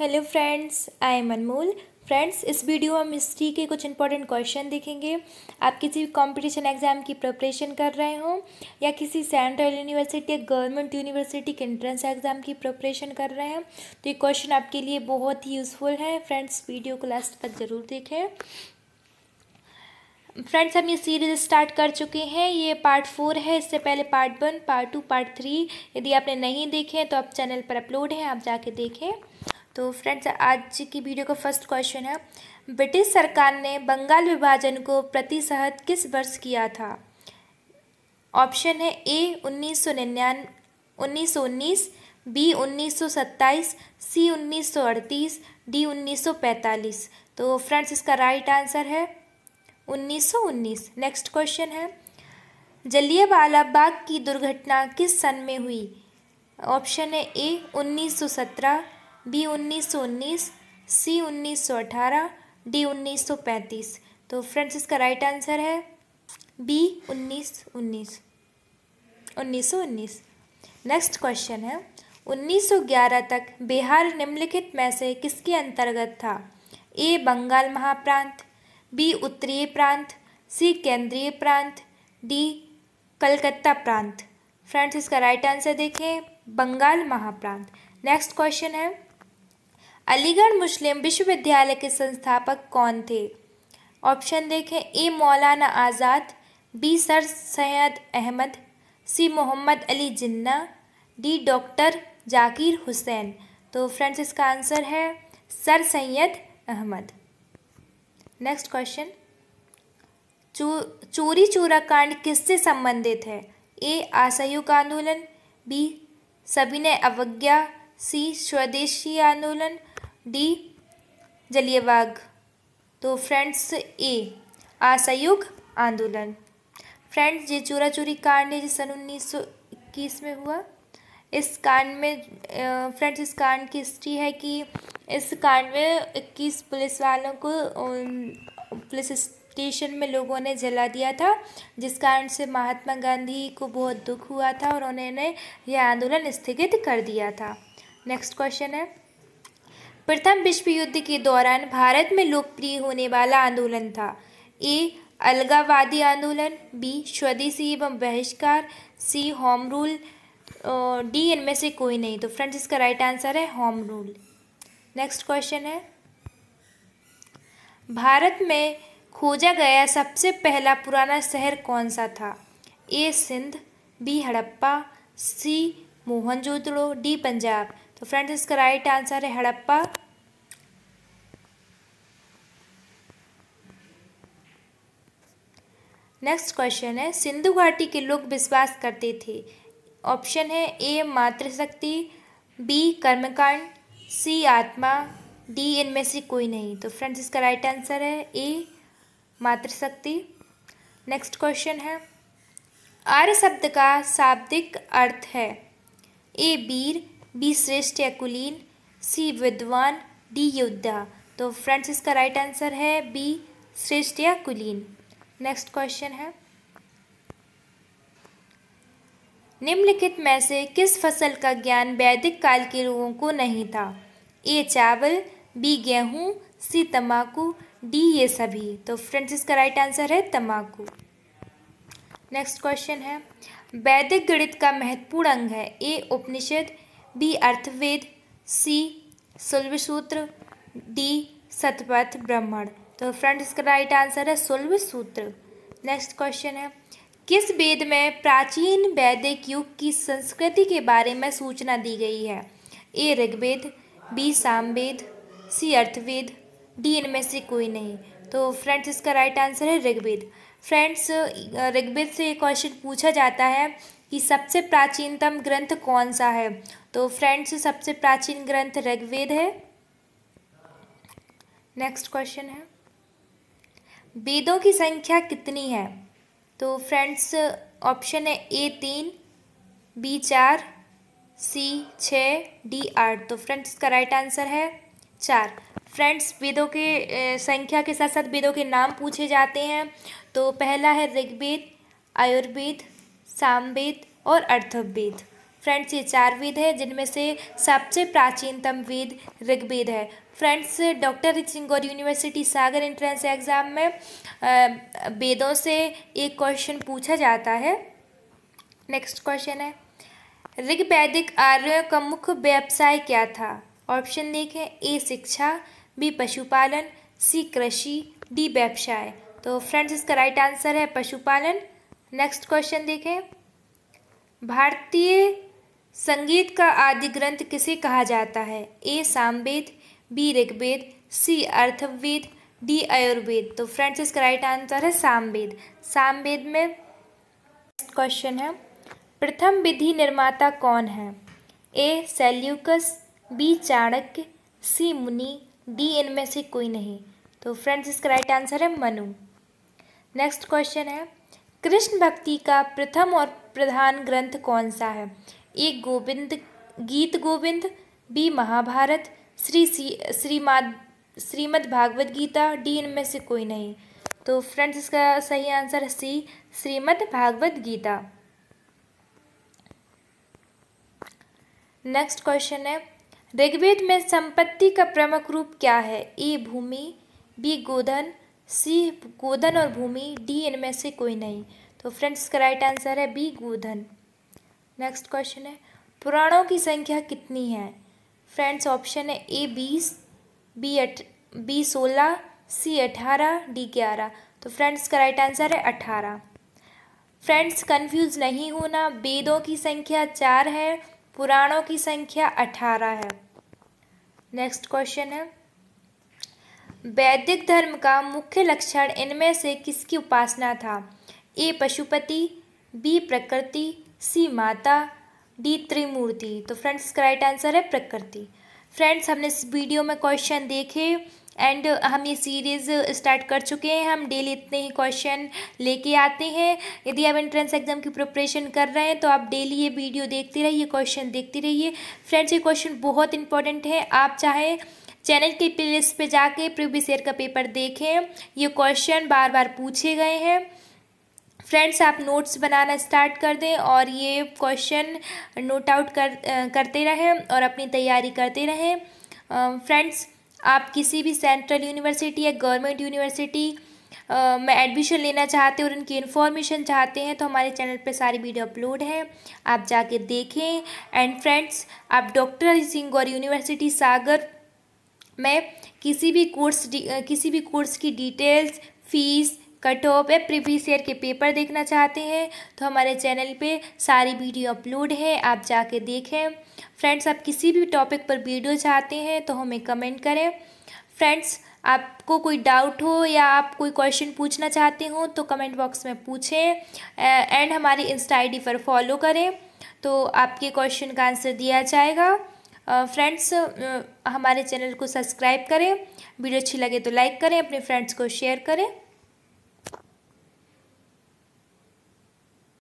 hello friends I am Anmol friends इस video में हम हिस्ट्री के कुछ इंपॉर्टेंट क्वेश्चन देखेंगे आप किसी भी कॉम्पिटिशन एग्जाम की प्रिपरेशन कर रहे हो या किसी सेंट्रल यूनिवर्सिटी या गवर्नमेंट यूनिवर्सिटी के एंट्रेंस एग्जाम की प्रिपरेशन कर रहे हैं तो ये क्वेश्चन आपके लिए बहुत ही यूज़फुल है फ्रेंड्स वीडियो को लास्ट तक ज़रूर देखें फ्रेंड्स हम ये सीरीज स्टार्ट कर चुके हैं ये पार्ट फोर है इससे पहले part one part two part three यदि आपने नहीं देखे तो आप चैनल पर अपलोड हैं आप जाके देखें तो फ्रेंड्स आज की वीडियो का फर्स्ट क्वेश्चन है ब्रिटिश सरकार ने बंगाल विभाजन को प्रतिशत किस वर्ष किया था ऑप्शन है ए उन्नीस सौ निन्यान उन्नीस सौ उन्नीस बी उन्नीस सौ सत्ताईस सी उन्नीस सौ अड़तीस डी उन्नीस सौ पैंतालीस तो फ्रेंड्स इसका राइट right आंसर है उन्नीस सौ उन्नीस नेक्स्ट क्वेश्चन है जलियावाला बाग की दुर्घटना किस सन में हुई ऑप्शन है ए उन्नीस सौ सत्रह बी उन्नीस सौ उन्नीस सी उन्नीस सौ अठारह डी उन्नीस सौ पैंतीस तो फ्रेंड्स इसका राइट आंसर है बी उन्नीस उन्नीस उन्नीस सौ उन्नीस नेक्स्ट क्वेश्चन है उन्नीस सौ ग्यारह तक बिहार निम्नलिखित में से किसके अंतर्गत था ए बंगाल महाप्रांत बी उत्तरीय प्रांत सी केंद्रीय प्रांत डी कलकत्ता प्रांत फ्रेंड्स इसका राइट आंसर देखें बंगाल महाप्रांत नेक्स्ट क्वेश्चन है अलीगढ़ मुस्लिम विश्वविद्यालय के संस्थापक कौन थे ऑप्शन देखें A Maulana Azad B sir Syed Ahmad C Mohammad Ali Jinnah D doctor Zakir Hussain तो फ्रेंड्स इसका आंसर है sir Syed Ahmad next question चू चोरी चूरा कांड किससे संबंधित है ए असहयोग आंदोलन बी ने अवज्ञा सी स्वदेशी आंदोलन डी जलीय बाग तो फ्रेंड्स ए असहयोग आंदोलन फ्रेंड्स ये चोरा चोरी कांड है जो सन उन्नीस सौ इक्कीस में हुआ इस कांड में फ्रेंड्स इस कांड की हिस्ट्री है कि इस कांड में इक्कीस पुलिस वालों को पुलिस स्टेशन में लोगों ने जला दिया था जिस कारण से महात्मा गांधी को बहुत दुख हुआ था और उन्होंने यह आंदोलन स्थगित कर दिया था नेक्स्ट क्वेश्चन है प्रथम विश्व युद्ध के दौरान भारत में लोकप्रिय होने वाला आंदोलन था ए अलगावादी आंदोलन बी स्वदेशी एवं बहिष्कार सी होम रूल डी इनमें से कोई नहीं तो फ्रेंड्स इसका राइट आंसर है होम रूल नेक्स्ट क्वेश्चन है भारत में खोजा गया सबसे पहला पुराना शहर कौन सा था A Sindh B Harappa C Mohenjodaro D Punjab तो फ्रेंड्स इसका राइट आंसर है हड़प्पा नेक्स्ट क्वेश्चन है सिंधु घाटी के लोग विश्वास करते थे ऑप्शन है ए मातृशक्ति बी कर्मकांड सी आत्मा डी इनमें से कोई नहीं तो फ्रेंड्स इसका राइट आंसर है ए मातृशक्ति नेक्स्ट क्वेश्चन है आर्य शब्द का शाब्दिक अर्थ है ए वीर बी श्रेष्ठ या कुलीन सी विद्वान डी योद्धा तो फ्रेंड्स इसका राइट आंसर है बी श्रेष्ठ या कुलीन नेक्स्ट क्वेश्चन है निम्नलिखित में से किस फसल का ज्ञान वैदिक काल के लोगों को नहीं था ए चावल बी गेहूं सी तम्बाकू डी ये सभी तो फ्रेंड्स इसका राइट आंसर है तम्बाकू नेक्स्ट क्वेश्चन है वैदिक गणित का महत्वपूर्ण अंग है ए उपनिषद बी अर्थवेद सी सूत्र डी सतपथ ब्राह्मण तो फ्रेंड इसका राइट आंसर है सुल्भ सूत्र नेक्स्ट क्वेश्चन है किस वेद में प्राचीन वैदिक युग की संस्कृति के बारे में सूचना दी गई है A Rigveda B Samaveda C Atharvaveda D इनमें से कोई नहीं तो फ्रेंड्स इसका राइट आंसर है ऋग्वेद फ्रेंड्स ऋग्वेद से क्वेश्चन पूछा जाता है कि सबसे प्राचीनतम ग्रंथ कौन सा है तो फ्रेंड्स सबसे प्राचीन ग्रंथ ऋग्वेद है नेक्स्ट क्वेश्चन है वेदों की संख्या कितनी है तो फ्रेंड्स ऑप्शन है ए तीन बी चार सी छ डी आठ तो फ्रेंड्स का राइट आंसर है चार फ्रेंड्स वेदों के संख्या के साथ साथ वेदों के नाम पूछे जाते हैं तो पहला है ऋग्वेद आयुर्वेद सामवेद और अर्थवेद फ्रेंड्स ये चार वेद हैं जिनमें से सबसे प्राचीनतम वेद ऋग्वेद है friends doctor Singour university Sagar entrance exam में वेदों से एक क्वेश्चन पूछा जाता है नेक्स्ट क्वेश्चन है ऋग्वैदिक आर्यों का मुख्य व्यवसाय क्या था ऑप्शन देखें ए शिक्षा बी पशुपालन सी कृषि डी व्यवसाय तो फ्रेंड्स इसका राइट आंसर है पशुपालन नेक्स्ट क्वेश्चन देखें भारतीय संगीत का आदि ग्रंथ किसे कहा जाता है A Samaveda B Rigveda C Atharvaveda D Ayurveda तो फ्रेंड्स इसका राइट आंसर है सामवेद सामवेद में क्वेश्चन है प्रथम विधि निर्माता कौन है A Seleucus B Chanakya C मुनि डी इनमें से कोई नहीं तो फ्रेंड्स इसका राइट आंसर है मनु नेक्स्ट क्वेश्चन है कृष्ण भक्ति का प्रथम और प्रधान ग्रंथ कौन सा है एक गोविंद गीत गोविंद बी महाभारत श्री श्रीमाद श्रीमद् भागवत गीता डी इनमें से कोई नहीं तो फ्रेंड्स इसका सही answer C Shrimad Bhagavad Gita next question है ऋग्वेद में संपत्ति का प्रमुख रूप क्या है ए भूमि बी गोधन सी गोधन और भूमि डी इनमें से कोई नहीं तो फ्रेंड्स इसका राइट आंसर है बी गोधन नेक्स्ट क्वेश्चन है पुराणों की संख्या कितनी है फ्रेंड्स ऑप्शन है ए बीस बी अठ बी सोलह सी अठारह डी ग्यारह तो फ्रेंड्स का राइट आंसर है अठारह फ्रेंड्स कंफ्यूज नहीं होना वेदों की संख्या चार है पुराणों की संख्या अठारह है नेक्स्ट क्वेश्चन है वैदिक धर्म का मुख्य लक्षण इनमें से किसकी उपासना था ए पशुपति बी प्रकृति सी माता डी त्रिमूर्ति तो फ्रेंड्स इसका राइट आंसर है प्रकृति फ्रेंड्स हमने इस वीडियो में क्वेश्चन देखे एंड हम ये सीरीज़ स्टार्ट कर चुके हैं हम डेली इतने ही क्वेश्चन लेके आते हैं यदि आप एंट्रेंस एग्ज़ाम की प्रिपरेशन कर रहे हैं तो आप डेली ये वीडियो देखते रहिए क्वेश्चन देखते रहिए फ्रेंड्स ये क्वेश्चन बहुत इंपॉर्टेंट है आप चाहे चैनल के प्ले पे जाके प्रीवियस ईयर का पेपर देखें ये क्वेश्चन बार बार पूछे गए हैं फ्रेंड्स आप नोट्स बनाना स्टार्ट कर दें और ये क्वेश्चन नोट आउट कर करते रहें और अपनी तैयारी करते रहें फ्रेंड्स आप किसी भी सेंट्रल यूनिवर्सिटी या गवर्नमेंट यूनिवर्सिटी में एडमिशन लेना चाहते हैं और उनकी इन्फॉर्मेशन चाहते हैं तो हमारे चैनल पर सारी वीडियो अपलोड है आप जाके देखें एंड फ्रेंड्स आप डॉक्टर सिंह गौर यूनिवर्सिटी सागर में किसी भी कोर्स किसी भी कोर्स की डिटेल्स फीस कट ऑफ या प्रीवियस ईयर के पेपर देखना चाहते हैं तो हमारे चैनल पे सारी वीडियो अपलोड है आप जाके देखें फ्रेंड्स आप किसी भी टॉपिक पर वीडियो चाहते हैं तो हमें कमेंट करें फ्रेंड्स आपको कोई डाउट हो या आप कोई क्वेश्चन पूछना चाहते हो तो कमेंट बॉक्स में पूछें एंड हमारी इंस्टा डी पर फॉलो करें तो आपके क्वेश्चन का आंसर दिया जाएगा फ्रेंड्स हमारे चैनल को सब्सक्राइब करें वीडियो अच्छी लगे तो लाइक करें अपने फ्रेंड्स को शेयर करें